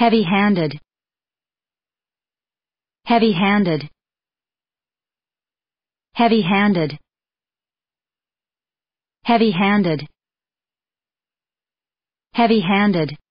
heavy-handed, heavy-handed, heavy-handed, heavy-handed, heavy-handed.